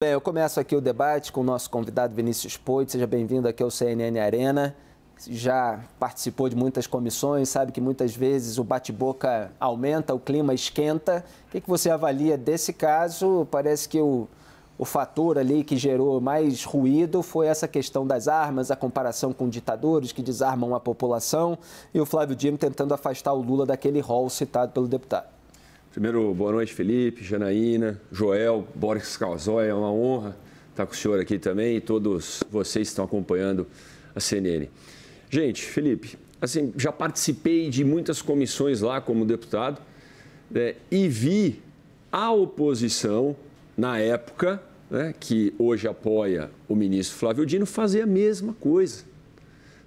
Bem, eu começo aqui o debate com o nosso convidado Vinícius Poit. Seja bem-vindo aqui ao CNN Arena. Já participou de muitas comissões, sabe que muitas vezes o bate-boca aumenta, o clima esquenta. O que, que você avalia desse caso? Parece que o, o fator ali que gerou mais ruído foi essa questão das armas, a comparação com ditadores que desarmam a população e o Flávio Dino tentando afastar o Lula daquele rol citado pelo deputado. Primeiro, boa noite, Felipe, Janaína, Joel, Boris Calzói. É uma honra estar com o senhor aqui também e todos vocês que estão acompanhando a CNN. Gente, Felipe, assim, já participei de muitas comissões lá como deputado né, e vi a oposição, na época, né, que hoje apoia o ministro Flávio Dino, fazer a mesma coisa.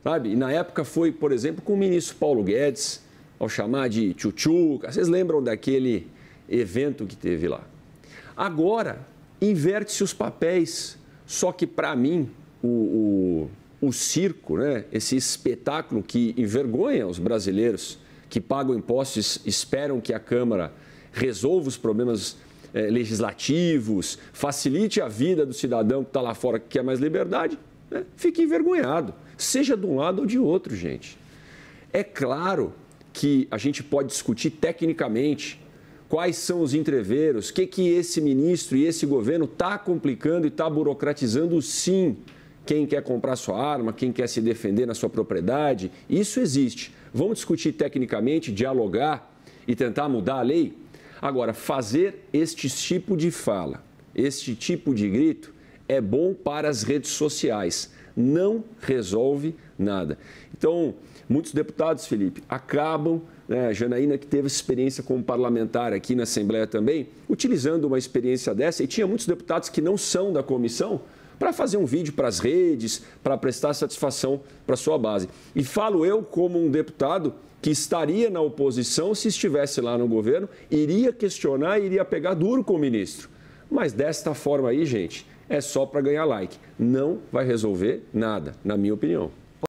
Sabe? E na época foi, por exemplo, com o ministro Paulo Guedes ao chamar de tchutchuca. Vocês lembram daquele evento que teve lá? Agora, inverte-se os papéis. Só que, para mim, o, o, o circo, né? esse espetáculo que envergonha os brasileiros que pagam impostos, esperam que a Câmara resolva os problemas eh, legislativos, facilite a vida do cidadão que está lá fora que quer mais liberdade, né? fique envergonhado, seja de um lado ou de outro, gente. É claro que a gente pode discutir tecnicamente quais são os entreveros, o que, que esse ministro e esse governo está complicando e está burocratizando sim. Quem quer comprar sua arma, quem quer se defender na sua propriedade, isso existe. Vamos discutir tecnicamente, dialogar e tentar mudar a lei? Agora, fazer este tipo de fala, este tipo de grito, é bom para as redes sociais não resolve nada. Então, muitos deputados, Felipe, acabam, né, Janaína, que teve experiência como parlamentar aqui na Assembleia também, utilizando uma experiência dessa, e tinha muitos deputados que não são da comissão, para fazer um vídeo para as redes, para prestar satisfação para sua base. E falo eu como um deputado que estaria na oposição se estivesse lá no governo, iria questionar, iria pegar duro com o ministro. Mas desta forma aí, gente, é só para ganhar like. Não vai resolver nada, na minha opinião.